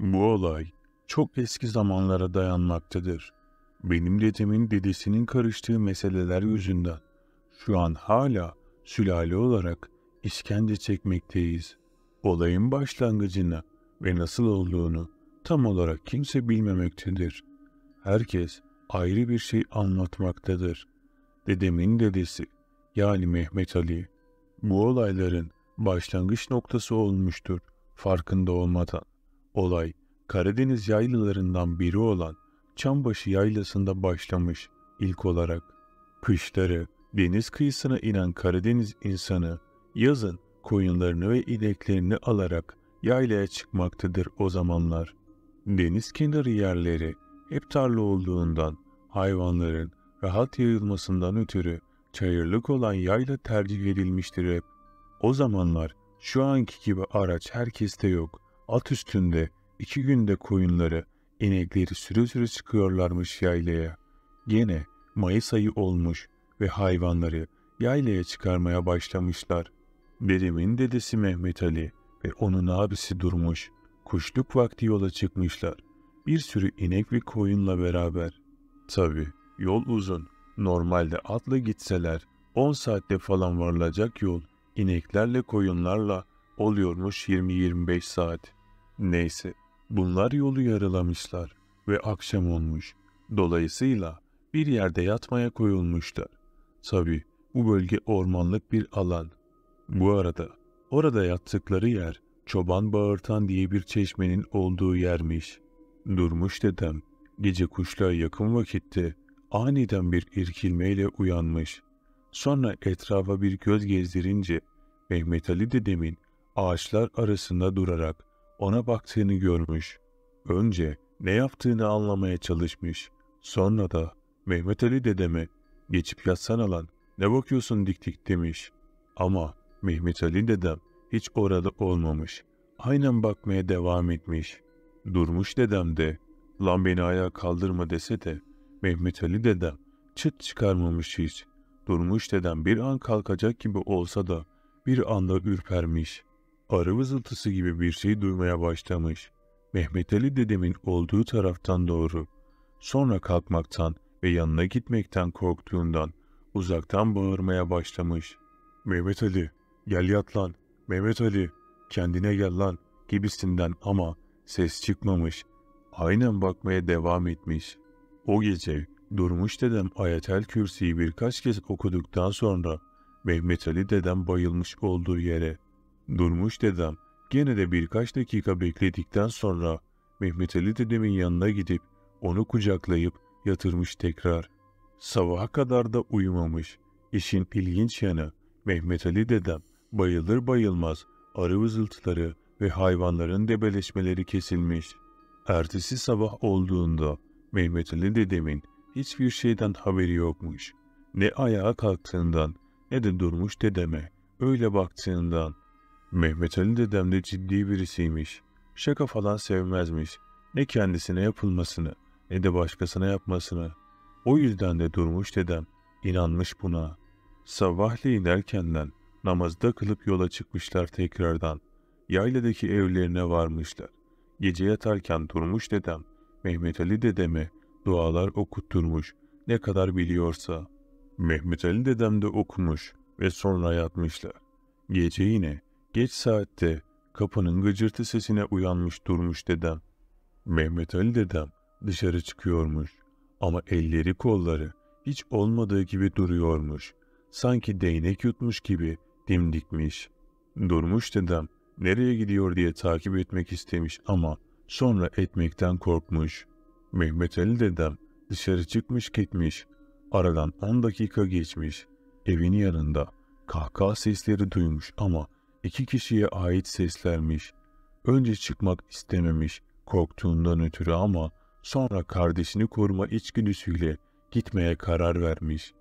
Bu olay çok eski zamanlara dayanmaktadır. Benim dedemin dedesinin karıştığı meseleler yüzünden şu an hala sülale olarak iskence çekmekteyiz. Olayın başlangıcını ve nasıl olduğunu tam olarak kimse bilmemektedir. Herkes ayrı bir şey anlatmaktadır. Dedemin dedesi yani Mehmet Ali bu olayların başlangıç noktası olmuştur farkında olmadan. Olay Karadeniz yaylalarından biri olan Çambaşı yaylasında başlamış ilk olarak. Kışları deniz kıyısına inen Karadeniz insanı yazın koyunlarını ve ineklerini alarak yaylaya çıkmaktadır o zamanlar. Deniz kenarı yerleri hep tarla olduğundan hayvanların rahat yayılmasından ötürü çayırlık olan yayla tercih edilmiştir hep. O zamanlar şu anki gibi araç herkeste yok at üstünde iki günde koyunları, inekleri sürü sürü çıkıyorlarmış yaylaya. Gene Mayıs ayı olmuş ve hayvanları yaylaya çıkarmaya başlamışlar. Berimin dedesi Mehmet Ali ve onun abisi Durmuş, kuşluk vakti yola çıkmışlar. Bir sürü inek ve koyunla beraber. Tabi yol uzun, normalde atla gitseler 10 saatte falan varılacak yol, ineklerle koyunlarla oluyormuş 20-25 saat. Neyse, bunlar yolu yarılamışlar ve akşam olmuş. Dolayısıyla bir yerde yatmaya koyulmuşlar. Tabi bu bölge ormanlık bir alan. Bu arada orada yattıkları yer Çoban Bağırtan diye bir çeşmenin olduğu yermiş. Durmuş dedem gece kuşlar yakın vakitte aniden bir irkilmeyle uyanmış. Sonra etrafa bir göz gezdirince Mehmet Ali dedemin ağaçlar arasında durarak ona baktığını görmüş. Önce ne yaptığını anlamaya çalışmış. Sonra da Mehmet Ali dedeme geçip yatsana lan ne bakıyorsun dik dik demiş. Ama Mehmet Ali dedem hiç orada olmamış. Aynen bakmaya devam etmiş. Durmuş dedem de lan beni ayağa kaldırma dese de Mehmet Ali dedem çıt çıkarmamış hiç. Durmuş dedem bir an kalkacak gibi olsa da bir anda ürpermiş arı vızıltısı gibi bir şey duymaya başlamış. Mehmet Ali dedemin olduğu taraftan doğru. Sonra kalkmaktan ve yanına gitmekten korktuğundan uzaktan bağırmaya başlamış. Mehmet Ali, gel yat lan, Mehmet Ali, kendine gel lan gibisinden ama ses çıkmamış. Aynen bakmaya devam etmiş. O gece durmuş dedem Ayetel Kürsi'yi birkaç kez okuduktan sonra Mehmet Ali dedem bayılmış olduğu yere Durmuş dedem gene de birkaç dakika bekledikten sonra Mehmet Ali dedemin yanına gidip onu kucaklayıp yatırmış tekrar. Sabaha kadar da uyumamış. İşin ilginç yanı Mehmet Ali dedem bayılır bayılmaz arı vızıltıları ve hayvanların debeleşmeleri kesilmiş. Ertesi sabah olduğunda Mehmet Ali dedemin hiçbir şeyden haberi yokmuş. Ne ayağa kalktığından ne de durmuş dedeme öyle baktığından Mehmet Ali dedem de ciddi birisiymiş. Şaka falan sevmezmiş. Ne kendisine yapılmasını ne de başkasına yapmasını. O yüzden de durmuş dedem. inanmış buna. Sabahleyin erkenden namazda kılıp yola çıkmışlar tekrardan. Yayladaki evlerine varmışlar. Gece yatarken durmuş dedem. Mehmet Ali dedeme dualar okutturmuş. Ne kadar biliyorsa. Mehmet Ali dedem de okumuş ve sonra yatmışlar. Gece yine Geç saatte kapının gıcırtı sesine uyanmış durmuş dedem. Mehmet Ali dedem dışarı çıkıyormuş ama elleri kolları hiç olmadığı gibi duruyormuş. Sanki değnek yutmuş gibi dimdikmiş. Durmuş dedem nereye gidiyor diye takip etmek istemiş ama sonra etmekten korkmuş. Mehmet Ali dedem dışarı çıkmış gitmiş. Aradan 10 dakika geçmiş. Evin yanında kahkaha sesleri duymuş ama iki kişiye ait seslermiş. Önce çıkmak istememiş korktuğundan ötürü ama sonra kardeşini koruma içgüdüsüyle gitmeye karar vermiş.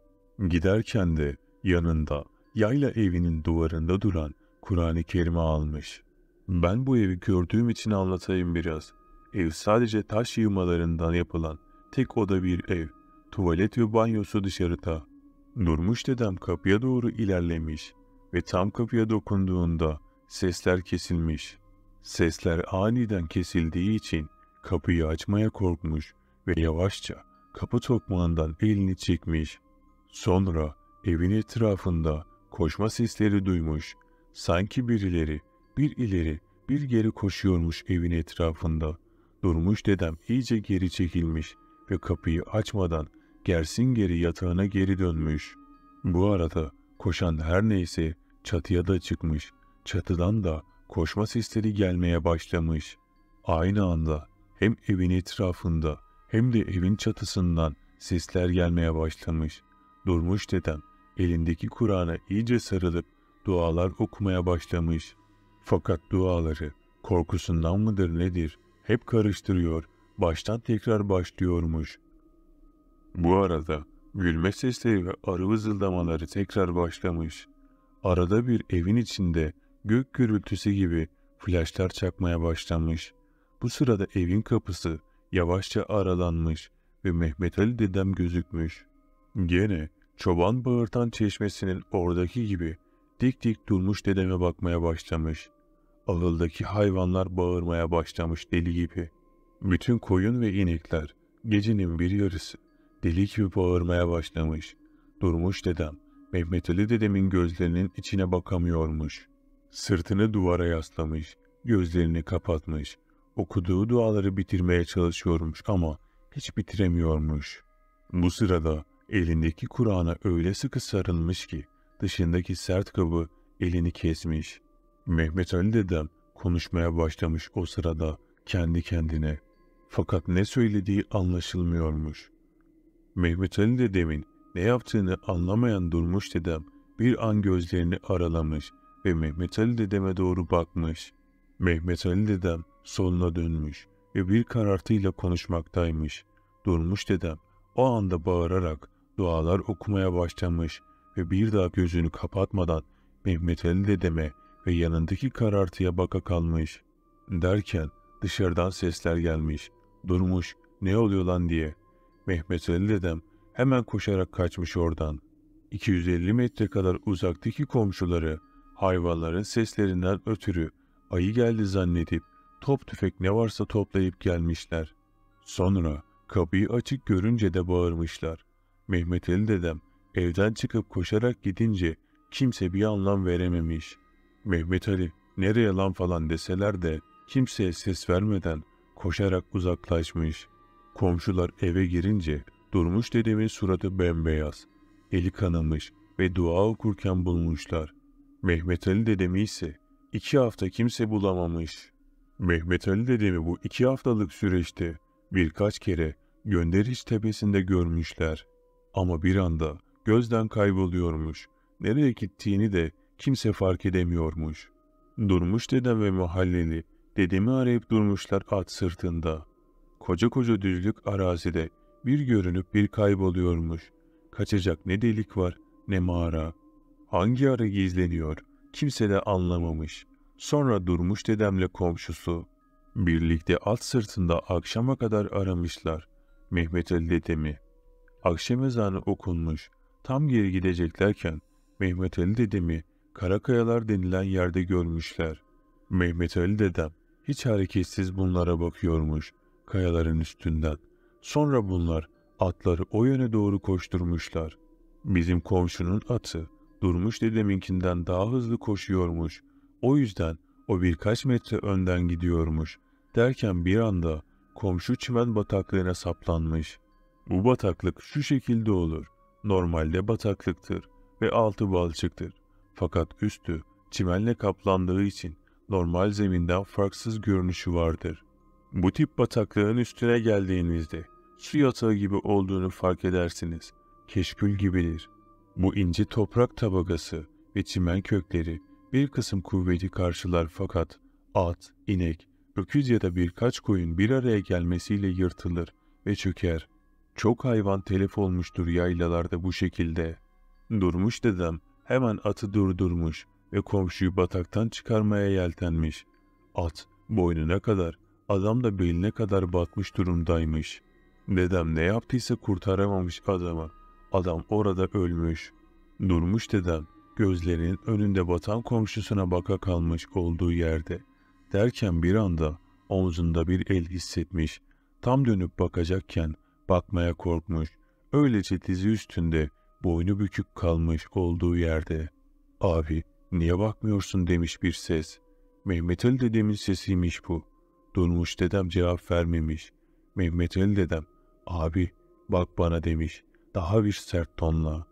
Giderken de yanında yayla evinin duvarında duran Kur'an-ı Kerim'i almış. Ben bu evi gördüğüm için anlatayım biraz. Ev sadece taş yığmalarından yapılan tek oda bir ev. Tuvalet ve banyosu dışarıda. Durmuş dedem kapıya doğru ilerlemiş ve tam kapıya dokunduğunda sesler kesilmiş. Sesler aniden kesildiği için kapıyı açmaya korkmuş ve yavaşça kapı tokmağından elini çekmiş. Sonra evin etrafında koşma sesleri duymuş. Sanki birileri bir ileri bir geri koşuyormuş evin etrafında. Durmuş dedem iyice geri çekilmiş ve kapıyı açmadan gersin geri yatağına geri dönmüş. Bu arada koşan her neyse Çatıya da çıkmış. Çatıdan da koşma sesleri gelmeye başlamış. Aynı anda hem evin etrafında hem de evin çatısından sesler gelmeye başlamış. Durmuş deden elindeki Kur'an'a iyice sarılıp dualar okumaya başlamış. Fakat duaları korkusundan mıdır nedir hep karıştırıyor, baştan tekrar başlıyormuş. Bu arada gülme sesleri ve arı vızıldamaları tekrar başlamış arada bir evin içinde gök gürültüsü gibi flaşlar çakmaya başlamış. Bu sırada evin kapısı yavaşça aralanmış ve Mehmet Ali dedem gözükmüş. Gene çoban bağırtan çeşmesinin oradaki gibi dik dik durmuş dedeme bakmaya başlamış. Ağıldaki hayvanlar bağırmaya başlamış deli gibi. Bütün koyun ve inekler gecenin bir yarısı deli gibi bağırmaya başlamış. Durmuş dedem Mehmet Ali dedemin gözlerinin içine bakamıyormuş. Sırtını duvara yaslamış, gözlerini kapatmış. Okuduğu duaları bitirmeye çalışıyormuş ama hiç bitiremiyormuş. Bu sırada elindeki Kur'an'a öyle sıkı sarılmış ki dışındaki sert kabı elini kesmiş. Mehmet Ali dedem konuşmaya başlamış o sırada kendi kendine. Fakat ne söylediği anlaşılmıyormuş. Mehmet Ali dedemin ne yaptığını anlamayan durmuş dedem bir an gözlerini aralamış ve Mehmet Ali dedeme doğru bakmış. Mehmet Ali dedem soluna dönmüş ve bir karartıyla konuşmaktaymış. Durmuş dedem o anda bağırarak dualar okumaya başlamış ve bir daha gözünü kapatmadan Mehmet Ali dedeme ve yanındaki karartıya baka kalmış. Derken dışarıdan sesler gelmiş. Durmuş ne oluyor lan diye. Mehmet Ali dedem Hemen koşarak kaçmış oradan. 250 metre kadar uzaktaki komşuları hayvanların seslerinden ötürü ayı geldi zannedip top tüfek ne varsa toplayıp gelmişler. Sonra kapıyı açık görünce de bağırmışlar. Mehmet Ali dedem evden çıkıp koşarak gidince kimse bir anlam verememiş. Mehmet Ali nereye lan falan deseler de kimseye ses vermeden koşarak uzaklaşmış. Komşular eve girince Durmuş dedemin suratı bembeyaz, eli kanamış ve dua okurken bulmuşlar. Mehmet Ali dedemi ise iki hafta kimse bulamamış. Mehmet Ali dedemi bu iki haftalık süreçte birkaç kere gönderiş tepesinde görmüşler. Ama bir anda gözden kayboluyormuş. Nereye gittiğini de kimse fark edemiyormuş. Durmuş dedem ve mahalleli dedemi arayıp durmuşlar at sırtında. Koca koca düzlük arazide bir görünüp bir kayboluyormuş. Kaçacak ne delik var ne mağara. Hangi ara gizleniyor kimse de anlamamış. Sonra durmuş dedemle komşusu. Birlikte at sırtında akşama kadar aramışlar. Mehmet Ali dedemi. Akşam ezanı okunmuş. Tam geri gideceklerken Mehmet Ali dedemi Karakayalar denilen yerde görmüşler. Mehmet Ali dedem hiç hareketsiz bunlara bakıyormuş kayaların üstünden. Sonra bunlar atları o yöne doğru koşturmuşlar. Bizim komşunun atı durmuş dedeminkinden daha hızlı koşuyormuş. O yüzden o birkaç metre önden gidiyormuş. Derken bir anda komşu çimen bataklığına saplanmış. Bu bataklık şu şekilde olur. Normalde bataklıktır ve altı balçıktır. Fakat üstü çimenle kaplandığı için normal zeminden farksız görünüşü vardır. Bu tip bataklığın üstüne geldiğinizde su yatağı gibi olduğunu fark edersiniz. Keşkül gibidir. Bu ince toprak tabakası ve çimen kökleri bir kısım kuvveti karşılar fakat at, inek, öküz ya da birkaç koyun bir araya gelmesiyle yırtılır ve çöker. Çok hayvan telef olmuştur yaylalarda bu şekilde. Durmuş dedem hemen atı durdurmuş ve komşuyu bataktan çıkarmaya yeltenmiş. At boynuna kadar, adam da beline kadar batmış durumdaymış.'' Dedem ne yaptıysa kurtaramamış adamı. Adam orada ölmüş. Durmuş dedem. Gözlerinin önünde batan komşusuna baka kalmış olduğu yerde. Derken bir anda omzunda bir el hissetmiş. Tam dönüp bakacakken bakmaya korkmuş. Öylece dizi üstünde boynu bükük kalmış olduğu yerde. Abi niye bakmıyorsun demiş bir ses. Mehmet Ali dedemin sesiymiş bu. Durmuş dedem cevap vermemiş. Mehmet Ali dedem Abi bak bana demiş daha bir sert tonla.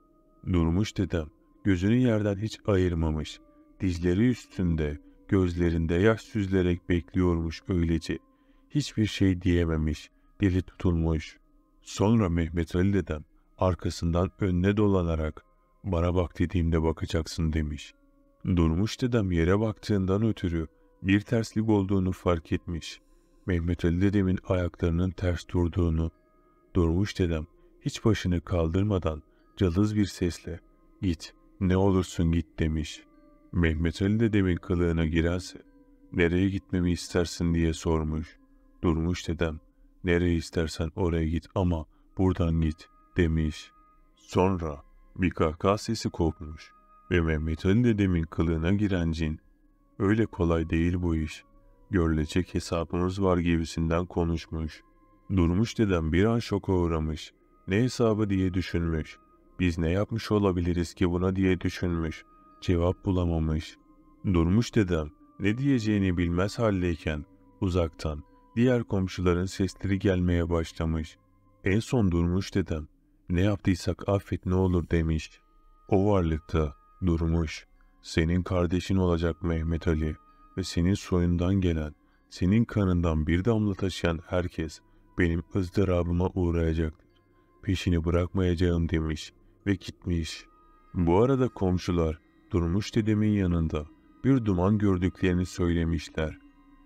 Durmuş dedem gözünü yerden hiç ayırmamış. Dizleri üstünde gözlerinde yaş süzülerek bekliyormuş öylece. Hiçbir şey diyememiş dili tutulmuş. Sonra Mehmet Ali dedem arkasından önüne dolanarak bana bak dediğimde bakacaksın demiş. Durmuş dedem yere baktığından ötürü bir terslik olduğunu fark etmiş. Mehmet Ali dedemin ayaklarının ters durduğunu, Durmuş dedem hiç başını kaldırmadan cılız bir sesle git ne olursun git demiş. Mehmet Ali dedemin kılığına girerse nereye gitmemi istersin diye sormuş. Durmuş dedem nereye istersen oraya git ama buradan git demiş. Sonra bir kahkaha sesi kopmuş ve Mehmet Ali dedemin kılığına giren cin öyle kolay değil bu iş görülecek hesabımız var gibisinden konuşmuş.'' Durmuş dedem bir an şoka uğramış. Ne hesabı diye düşünmüş. Biz ne yapmış olabiliriz ki buna diye düşünmüş. Cevap bulamamış. Durmuş dedem ne diyeceğini bilmez haldeyken uzaktan diğer komşuların sesleri gelmeye başlamış. En son durmuş dedem. Ne yaptıysak affet ne olur demiş. O varlıkta durmuş. Senin kardeşin olacak Mehmet Ali ve senin soyundan gelen, senin kanından bir damla taşıyan herkes benim ızdırabıma uğrayacaktır. Peşini bırakmayacağım demiş ve gitmiş. Bu arada komşular durmuş dedemin yanında bir duman gördüklerini söylemişler.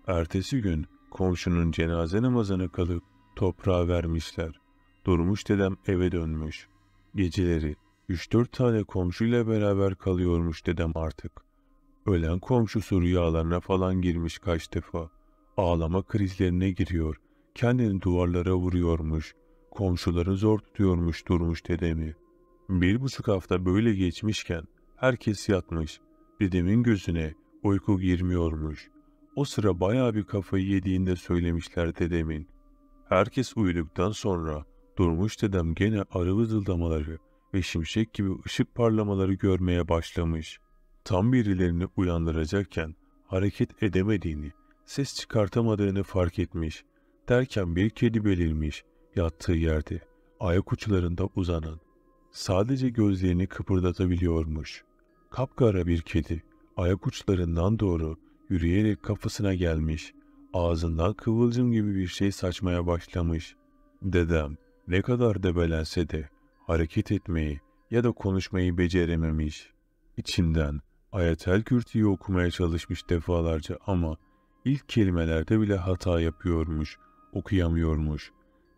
Ertesi gün komşunun cenaze namazını kalıp toprağa vermişler. Durmuş dedem eve dönmüş. Geceleri 3-4 tane komşuyla beraber kalıyormuş dedem artık. Ölen komşusu rüyalarına falan girmiş kaç defa. Ağlama krizlerine giriyor kendini duvarlara vuruyormuş, komşuları zor tutuyormuş durmuş dedemi. Bir buçuk hafta böyle geçmişken herkes yatmış, dedemin gözüne uyku girmiyormuş. O sıra bayağı bir kafayı yediğinde söylemişler dedemin. Herkes uyuduktan sonra durmuş dedem gene arı vızıldamaları ve şimşek gibi ışık parlamaları görmeye başlamış. Tam birilerini uyandıracakken hareket edemediğini, ses çıkartamadığını fark etmiş Derken bir kedi belirmiş yattığı yerde, ayak uçlarında uzanan. Sadece gözlerini kıpırdatabiliyormuş. Kapkara bir kedi, ayak uçlarından doğru yürüyerek kafasına gelmiş, ağzından kıvılcım gibi bir şey saçmaya başlamış. Dedem ne kadar debelense de hareket etmeyi ya da konuşmayı becerememiş. İçinden Ayetel Kürtü'yü okumaya çalışmış defalarca ama ilk kelimelerde bile hata yapıyormuş okuyamıyormuş.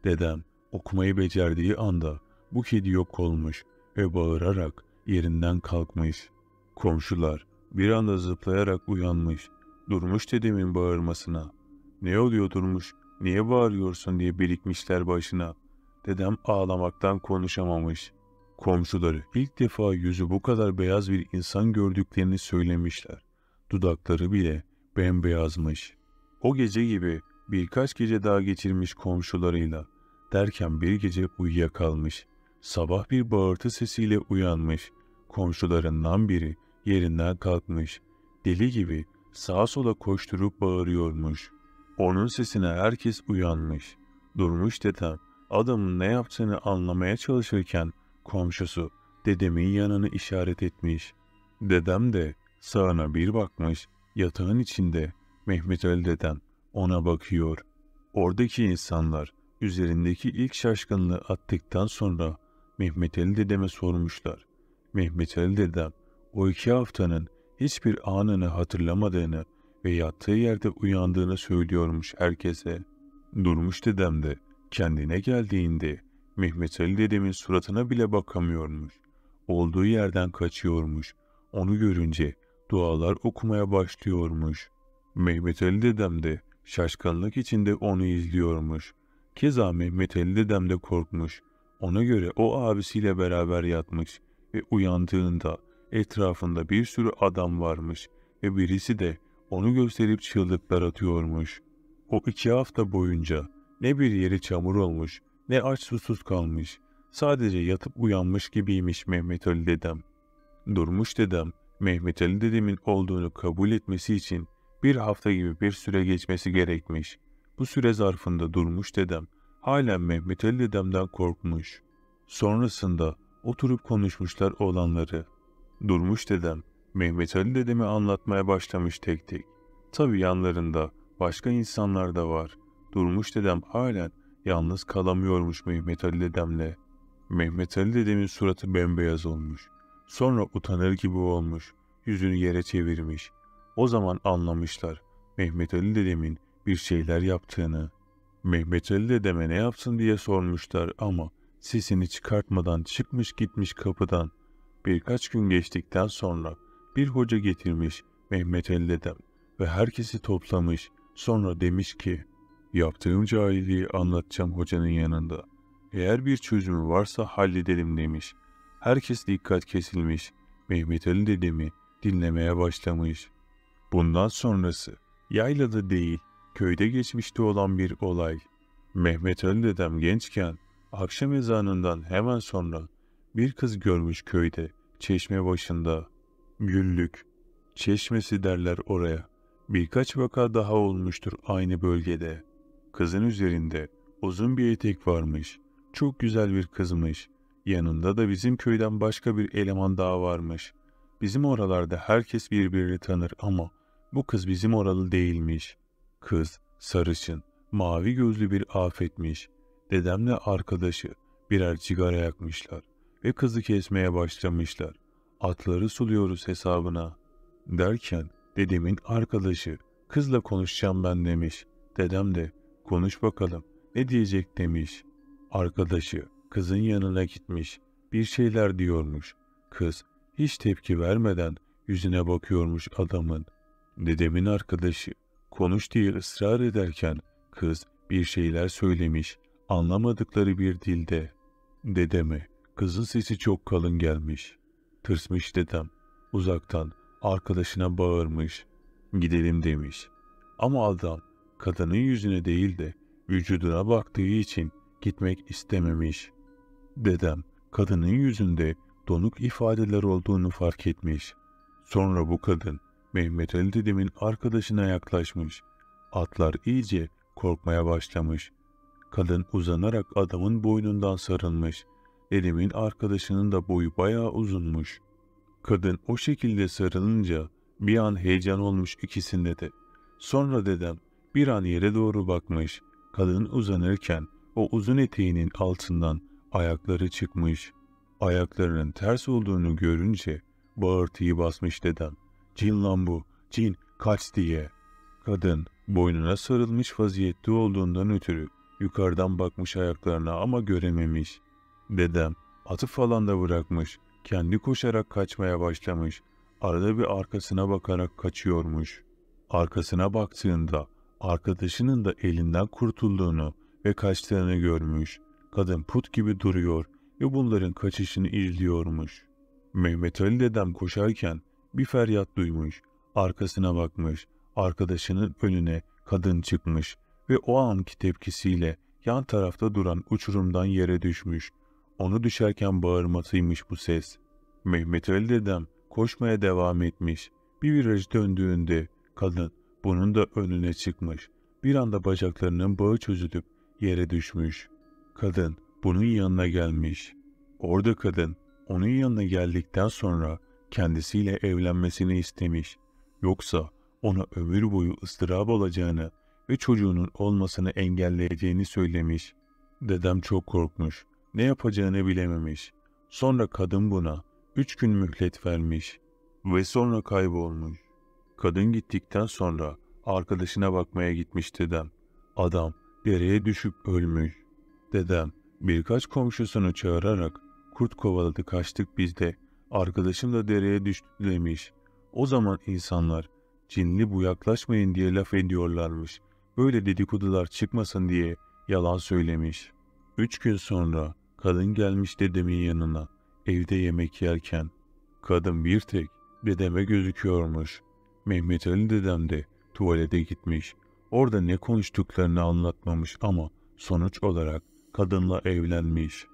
Dedem okumayı becerdiği anda bu kedi yok olmuş ve bağırarak yerinden kalkmış. Komşular bir anda zıplayarak uyanmış. Durmuş dedemin bağırmasına. Ne oluyor durmuş, niye bağırıyorsun diye birikmişler başına. Dedem ağlamaktan konuşamamış. Komşuları ilk defa yüzü bu kadar beyaz bir insan gördüklerini söylemişler. Dudakları bile bembeyazmış. O gece gibi Birkaç gece daha geçirmiş komşularıyla. Derken bir gece uyuyakalmış. Sabah bir bağırtı sesiyle uyanmış. Komşularından biri yerinden kalkmış. Deli gibi sağa sola koşturup bağırıyormuş. Onun sesine herkes uyanmış. Durmuş dedem adamın ne yaptığını anlamaya çalışırken komşusu dedemin yanını işaret etmiş. Dedem de sağına bir bakmış yatağın içinde Mehmet Ali dedem ona bakıyor. Oradaki insanlar üzerindeki ilk şaşkınlığı attıktan sonra Mehmet Ali dedeme sormuşlar. Mehmet Ali dedem o iki haftanın hiçbir anını hatırlamadığını ve yattığı yerde uyandığını söylüyormuş herkese. Durmuş dedem de kendine geldiğinde Mehmet Ali dedemin suratına bile bakamıyormuş. Olduğu yerden kaçıyormuş. Onu görünce dualar okumaya başlıyormuş. Mehmet Ali dedem de Şaşkınlık içinde onu izliyormuş. Keza Mehmet Ali dedem de korkmuş. Ona göre o abisiyle beraber yatmış ve uyandığında etrafında bir sürü adam varmış ve birisi de onu gösterip çığlıklar atıyormuş. O iki hafta boyunca ne bir yeri çamur olmuş ne aç susuz kalmış. Sadece yatıp uyanmış gibiymiş Mehmet Ali dedem. Durmuş dedem Mehmet Ali dedemin olduğunu kabul etmesi için bir hafta gibi bir süre geçmesi gerekmiş. Bu süre zarfında durmuş dedem. Halen Mehmet Ali dedemden korkmuş. Sonrasında oturup konuşmuşlar olanları. Durmuş dedem, Mehmet Ali dedemi anlatmaya başlamış tek tek. Tabi yanlarında başka insanlar da var. Durmuş dedem halen yalnız kalamıyormuş Mehmet Ali dedemle. Mehmet Ali dedemin suratı bembeyaz olmuş. Sonra utanır gibi olmuş, yüzünü yere çevirmiş. O zaman anlamışlar Mehmet Ali dedemin bir şeyler yaptığını. Mehmet Ali dedeme ne yapsın diye sormuşlar ama sesini çıkartmadan çıkmış gitmiş kapıdan. Birkaç gün geçtikten sonra bir hoca getirmiş Mehmet Ali dedem ve herkesi toplamış. Sonra demiş ki, yaptığım cahilliği anlatacağım hocanın yanında. Eğer bir çözümü varsa halledelim demiş. Herkes dikkat kesilmiş. Mehmet Ali dedemi dinlemeye başlamış. Bundan sonrası yaylada değil köyde geçmişte olan bir olay. Mehmet Ali dedem gençken akşam ezanından hemen sonra bir kız görmüş köyde çeşme başında. Güllük, çeşmesi derler oraya. Birkaç vaka daha olmuştur aynı bölgede. Kızın üzerinde uzun bir etek varmış. Çok güzel bir kızmış. Yanında da bizim köyden başka bir eleman daha varmış. Bizim oralarda herkes birbirini tanır ama bu kız bizim oralı değilmiş. Kız sarışın, mavi gözlü bir afetmiş. Dedemle arkadaşı birer sigara yakmışlar ve kızı kesmeye başlamışlar. Atları suluyoruz hesabına. Derken dedemin arkadaşı kızla konuşacağım ben demiş. Dedem de konuş bakalım ne diyecek demiş. Arkadaşı kızın yanına gitmiş. Bir şeyler diyormuş. Kız hiç tepki vermeden yüzüne bakıyormuş adamın. Dedemin arkadaşı konuş diye ısrar ederken kız bir şeyler söylemiş anlamadıkları bir dilde. Dedeme kızın sesi çok kalın gelmiş. Tırsmış dedem uzaktan arkadaşına bağırmış. Gidelim demiş. Ama adam kadının yüzüne değil de vücuduna baktığı için gitmek istememiş. Dedem kadının yüzünde donuk ifadeler olduğunu fark etmiş. Sonra bu kadın Mehmet Ali dedemin arkadaşına yaklaşmış. Atlar iyice korkmaya başlamış. Kadın uzanarak adamın boynundan sarılmış. Dedemin arkadaşının da boyu bayağı uzunmuş. Kadın o şekilde sarılınca bir an heyecan olmuş ikisinde de. Sonra dedem bir an yere doğru bakmış. Kadın uzanırken o uzun eteğinin altından ayakları çıkmış. Ayaklarının ters olduğunu görünce bağırtıyı basmış dedem. Cin lan bu, cin kaç diye. Kadın boynuna sarılmış vaziyette olduğundan ötürü yukarıdan bakmış ayaklarına ama görememiş. Dedem atı falan da bırakmış, kendi koşarak kaçmaya başlamış. Arada bir arkasına bakarak kaçıyormuş. Arkasına baktığında arkadaşının da elinden kurtulduğunu ve kaçtığını görmüş. Kadın put gibi duruyor ve bunların kaçışını izliyormuş. Mehmet Ali dedem koşarken bir feryat duymuş, arkasına bakmış, arkadaşının önüne kadın çıkmış ve o anki tepkisiyle yan tarafta duran uçurumdan yere düşmüş. Onu düşerken bağırmasıymış bu ses. Mehmet Ali dedem koşmaya devam etmiş. Bir viraj döndüğünde kadın bunun da önüne çıkmış. Bir anda bacaklarının bağı çözülüp yere düşmüş. Kadın bunun yanına gelmiş. Orada kadın onun yanına geldikten sonra kendisiyle evlenmesini istemiş. Yoksa ona ömür boyu ıstırap olacağını ve çocuğunun olmasını engelleyeceğini söylemiş. Dedem çok korkmuş. Ne yapacağını bilememiş. Sonra kadın buna üç gün mühlet vermiş ve sonra kaybolmuş. Kadın gittikten sonra arkadaşına bakmaya gitmiş dedem. Adam dereye düşüp ölmüş. Dedem birkaç komşusunu çağırarak kurt kovaladı kaçtık biz de Arkadaşım da dereye düştü demiş. O zaman insanlar cinli bu yaklaşmayın diye laf ediyorlarmış. Böyle dedikodular çıkmasın diye yalan söylemiş. Üç gün sonra kadın gelmiş dedemin yanına evde yemek yerken. Kadın bir tek dedeme gözüküyormuş. Mehmet Ali dedem de tuvalete gitmiş. Orada ne konuştuklarını anlatmamış ama sonuç olarak kadınla evlenmiş.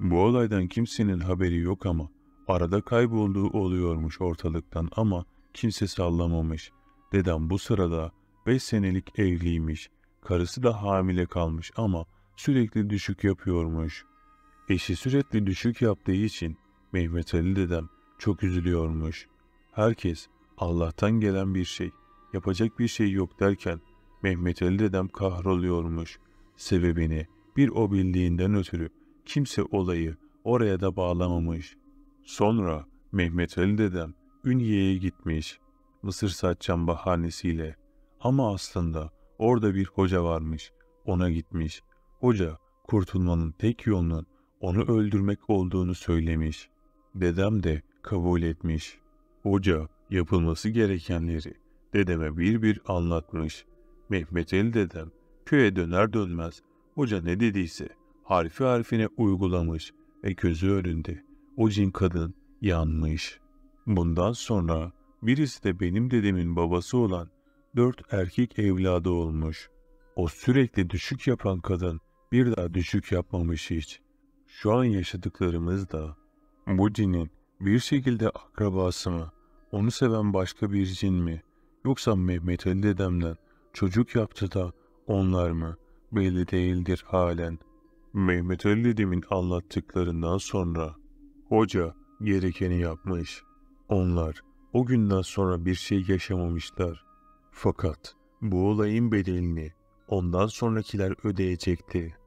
Bu olaydan kimsenin haberi yok ama Arada kaybolduğu oluyormuş ortalıktan ama kimse sallamamış. Dedem bu sırada 5 senelik evliymiş. Karısı da hamile kalmış ama sürekli düşük yapıyormuş. Eşi sürekli düşük yaptığı için Mehmet Ali dedem çok üzülüyormuş. Herkes Allah'tan gelen bir şey, yapacak bir şey yok derken Mehmet Ali dedem kahroluyormuş. Sebebini bir o bildiğinden ötürü kimse olayı oraya da bağlamamış.'' Sonra Mehmet Ali dedem Ünye'ye gitmiş. Mısır satacağım bahanesiyle. Ama aslında orada bir hoca varmış. Ona gitmiş. Hoca kurtulmanın tek yolunun onu öldürmek olduğunu söylemiş. Dedem de kabul etmiş. Hoca yapılması gerekenleri dedeme bir bir anlatmış. Mehmet Ali dedem köye döner dönmez hoca ne dediyse harfi harfine uygulamış ve gözü önünde o cin kadın yanmış. Bundan sonra birisi de benim dedemin babası olan dört erkek evladı olmuş. O sürekli düşük yapan kadın bir daha düşük yapmamış hiç. Şu an yaşadıklarımız da bu cinin bir şekilde akrabası mı, onu seven başka bir cin mi, yoksa Mehmet Ali dedemden çocuk yaptı da onlar mı belli değildir halen. Mehmet Ali dedemin anlattıklarından sonra Hoca gerekeni yapmış. Onlar o günden sonra bir şey yaşamamışlar. Fakat bu olayın bedelini ondan sonrakiler ödeyecekti.